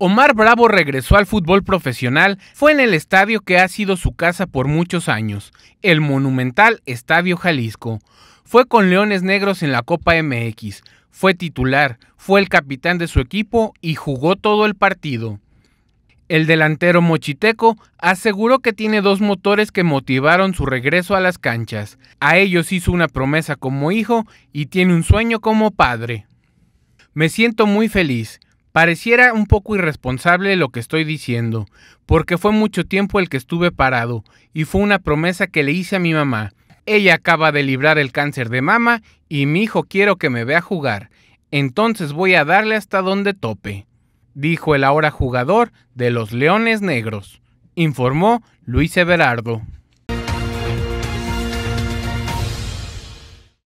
Omar Bravo regresó al fútbol profesional fue en el estadio que ha sido su casa por muchos años, el monumental Estadio Jalisco. Fue con Leones Negros en la Copa MX, fue titular, fue el capitán de su equipo y jugó todo el partido. El delantero mochiteco aseguró que tiene dos motores que motivaron su regreso a las canchas. A ellos hizo una promesa como hijo y tiene un sueño como padre. Me siento muy feliz. Pareciera un poco irresponsable lo que estoy diciendo, porque fue mucho tiempo el que estuve parado, y fue una promesa que le hice a mi mamá. Ella acaba de librar el cáncer de mama y mi hijo quiero que me vea jugar, entonces voy a darle hasta donde tope, dijo el ahora jugador de los Leones Negros, informó Luis Everardo.